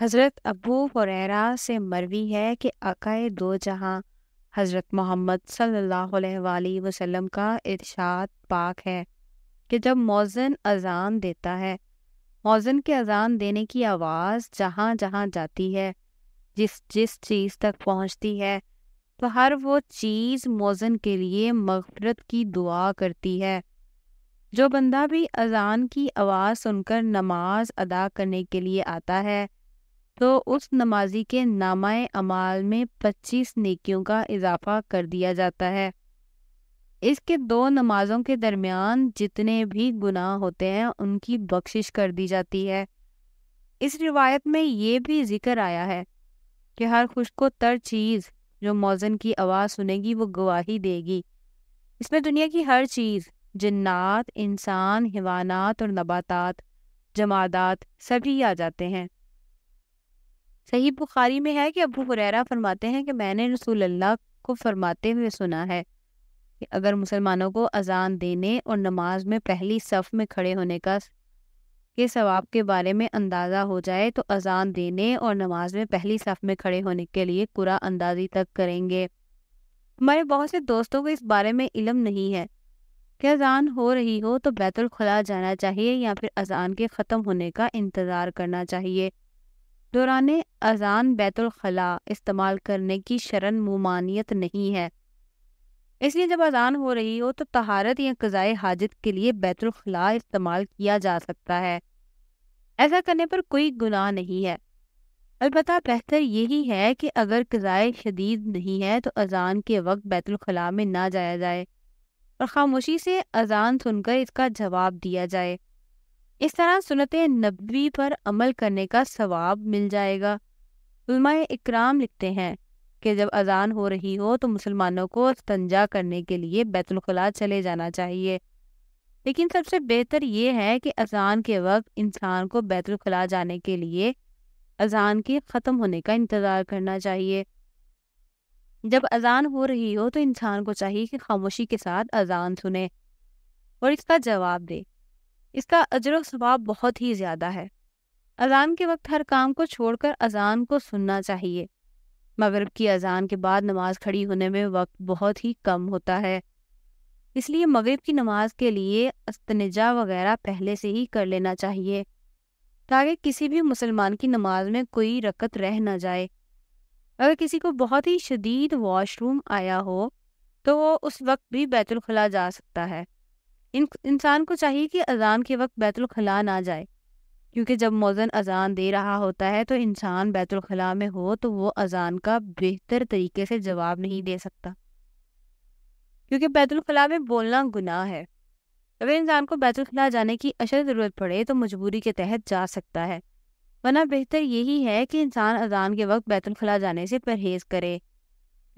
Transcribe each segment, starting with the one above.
हज़रत अबू हुरैरा से मरवी है कि अकाए दो जहाँ हज़रत मोहम्मद सल्ला अलैहि वसल्लम का इर्शाद पाक है कि जब मौजन अजान देता है मौजन के अजान देने की आवाज़ जहाँ जहाँ जाती है जिस जिस चीज़ तक पहुँचती है तो हर वो चीज़ मौजन के लिए मफरत की दुआ करती है जो बंदा भी अजान की आवाज़ सुनकर नमाज अदा करने के लिए आता है तो उस नमाजी के नामाए अमाल में पच्चीस नेकियों का इजाफा कर दिया जाता है इसके दो नमाजों के दरमियान जितने भी गुनाह होते हैं उनकी बख्शिश कर दी जाती है इस रिवायत में ये भी जिक्र आया है कि हर खुश को तर चीज़ जो मौजन की आवाज़ सुनेगी वो गवाही देगी इसमें दुनिया की हर चीज़ जन्नात इंसान हिवानात और नबातात जमादात सभी आ जाते हैं सही बुखारी में है कि अबू हुरैरा फरमाते हैं कि मैंने रसूल अल्लाह को फरमाते हुए सुना है कि अगर मुसलमानों को अजान देने और नमाज में पहली सफ में खड़े होने का के सवाब के बारे में अंदाज़ा हो जाए तो अजान देने और नमाज में पहली सफ में खड़े होने के लिए कुरा अंदाजी तक करेंगे हमारे बहुत से दोस्तों को इस बारे में इलम नहीं है कि अजान हो रही हो तो बैतुल खुला जाना चाहिए या फिर अजान के ख़त्म होने का इंतज़ार करना चाहिए दौरान अजान बैतुलखला इस्तेमाल करने की शरण मुमानियत नहीं है इसलिए जब अजान हो रही हो तो तहारत या कज़ाए हाजत के लिए बैतुलखला इस्तेमाल किया जा सकता है ऐसा करने पर कोई गुनाह नहीं है अलबत् बेहतर यही है कि अगर कज़ाए शदीद नहीं है तो अजान के वक्त बैतुलखला में ना जाया जाए और ख़ामोशी से अजान सुनकर इसका जवाब दिया जाए इस तरह सुनत नबी पर अमल करने का सवाब मिल जाएगा इकराम लिखते हैं कि जब अजान हो रही हो तो मुसलमानों को तंजा करने के लिए बैतुलखला चले जाना चाहिए लेकिन सबसे बेहतर ये है कि अजान के वक्त इंसान को बैतुलखला जाने के लिए अजान के ख़त्म होने का इंतज़ार करना चाहिए जब अजान हो रही हो तो इंसान को चाहिए कि खामोशी के साथ अजान सुने और इसका जवाब दे इसका अजर स्वभाव बहुत ही ज़्यादा है अजान के वक्त हर काम को छोड़कर अजान को सुनना चाहिए मगरब की अजान के बाद नमाज खड़ी होने में वक्त बहुत ही कम होता है इसलिए मगरब की नमाज के लिए अस्तनजा वगैरह पहले से ही कर लेना चाहिए ताकि किसी भी मुसलमान की नमाज में कोई रकत रह ना जाए अगर किसी को बहुत ही शदीद वॉशरूम आया हो तो वो उस वक्त भी बैतुलखला जा सकता है इन इंसान को चाहिए कि अजान के वक्त बैतुलखला ना जाए क्योंकि जब मौजन अजान दे रहा होता है तो इंसान बैतुलखला में हो तो वो अजान का बेहतर तरीके से जवाब नहीं दे सकता क्योंकि बैतुलखला में बोलना गुनाह है अगर इंसान को बैतुलखला जाने की अशर ज़रूरत पड़े तो मजबूरी के तहत जा सकता है वरना बेहतर यही है कि इंसान अजान के वक्त बैतुलखला जाने से परहेज करे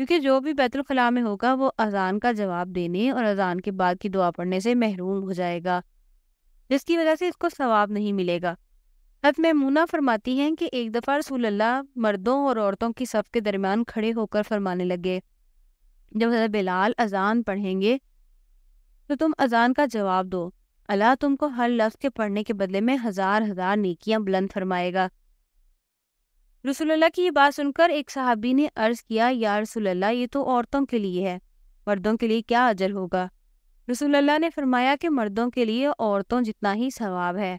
क्योंकि जो भी बैतुलखला में होगा वो अजान का जवाब देने और अजान के बाद की दुआ पढ़ने से महरूम हो जाएगा जिसकी वजह से इसको सवाब नहीं मिलेगा हत मैमूना फरमाती हैं कि एक दफ़ा रसूलल्लाह मर्दों और औरतों की सब के दरमियान खड़े होकर फरमाने लगे जब हजरत बिलाल अजान पढ़ेंगे तो तुम अजान का जवाब दो अल्लाह तुमको हर लफ्ज़ के पढ़ने के बदले में हज़ार हज़ार नेकियां बुलंद फरमाएगा रसुल्ला की ये बात सुनकर एक सहाबी ने अर्ज किया या रसुल्ला ये तो औरतों के लिए है मर्दों के लिए क्या अजर होगा रसुल्ला ने फरमाया कि मर्दों के लिए औरतों जितना ही सवाब है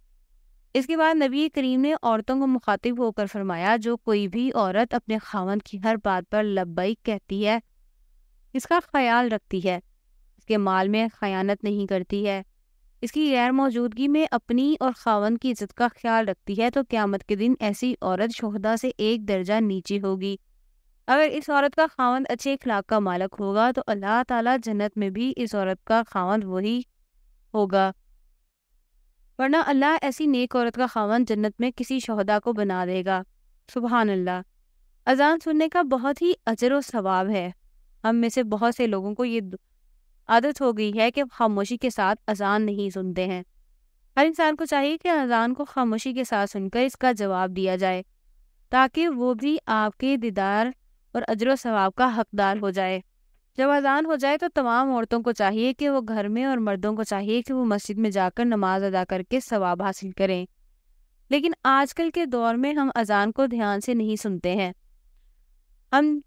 इसके बाद नबी करीम ने औरतों को मुखातिब होकर फरमाया जो कोई भी औरत अपने खावन की हर बात पर लब्बई कहती है इसका ख्याल रखती है इसके माल में खयानत नहीं करती है इसकी गैर मौजूदगी में अपनी और खावन की इज्जत का ख्याल रखती है तो क्यामत के दिन ऐसी औरत शहदा से एक दर्जा नीचे होगी अगर इस औरत का खावन अच्छे अखलाक का मालक होगा तो अल्लाह ताला जन्नत में भी इस औरत का खावन वही होगा वरना अल्लाह ऐसी नेक औरत का खावन जन्नत में किसी शहदा को बना देगा सुबहान अल्लाह अजान सुनने का बहुत ही अजर व सवाब है हम में से बहुत से लोगों को ये आदत हो गई है कि खामोशी के साथ अजान नहीं सुनते हैं हर इंसान को चाहिए कि अजान को खामोशी के साथ सुनकर इसका जवाब दिया जाए ताकि वो भी आपके दीदार और अजर सवाब का हकदार हो जाए जब अजान हो जाए तो तमाम औरतों को चाहिए कि वो घर में और मर्दों को चाहिए कि वो मस्जिद में जाकर नमाज अदा करके सवाब हासिल करें लेकिन आजकल के दौर में हम अजान को ध्यान से नहीं सुनते हैं हम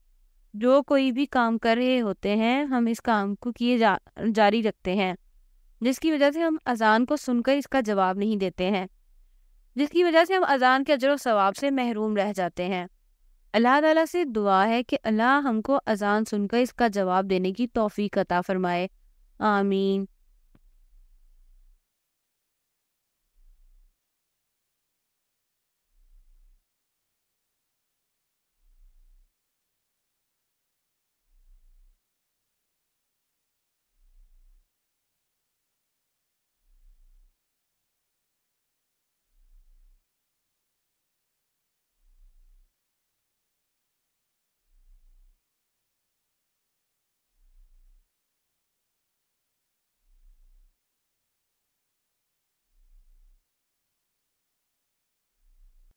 जो कोई भी काम कर रहे होते हैं हम इस काम को किए जा जारी रखते हैं जिसकी वजह से हम अजान को सुनकर इसका जवाब नहीं देते हैं जिसकी वजह से हम अजान के अजर सवाब से महरूम रह जाते हैं अल्लाह ताला से दुआ है कि अल्लाह हमको अजान सुनकर इसका जवाब देने की तोफ़ी अता फ़रमाए आमीन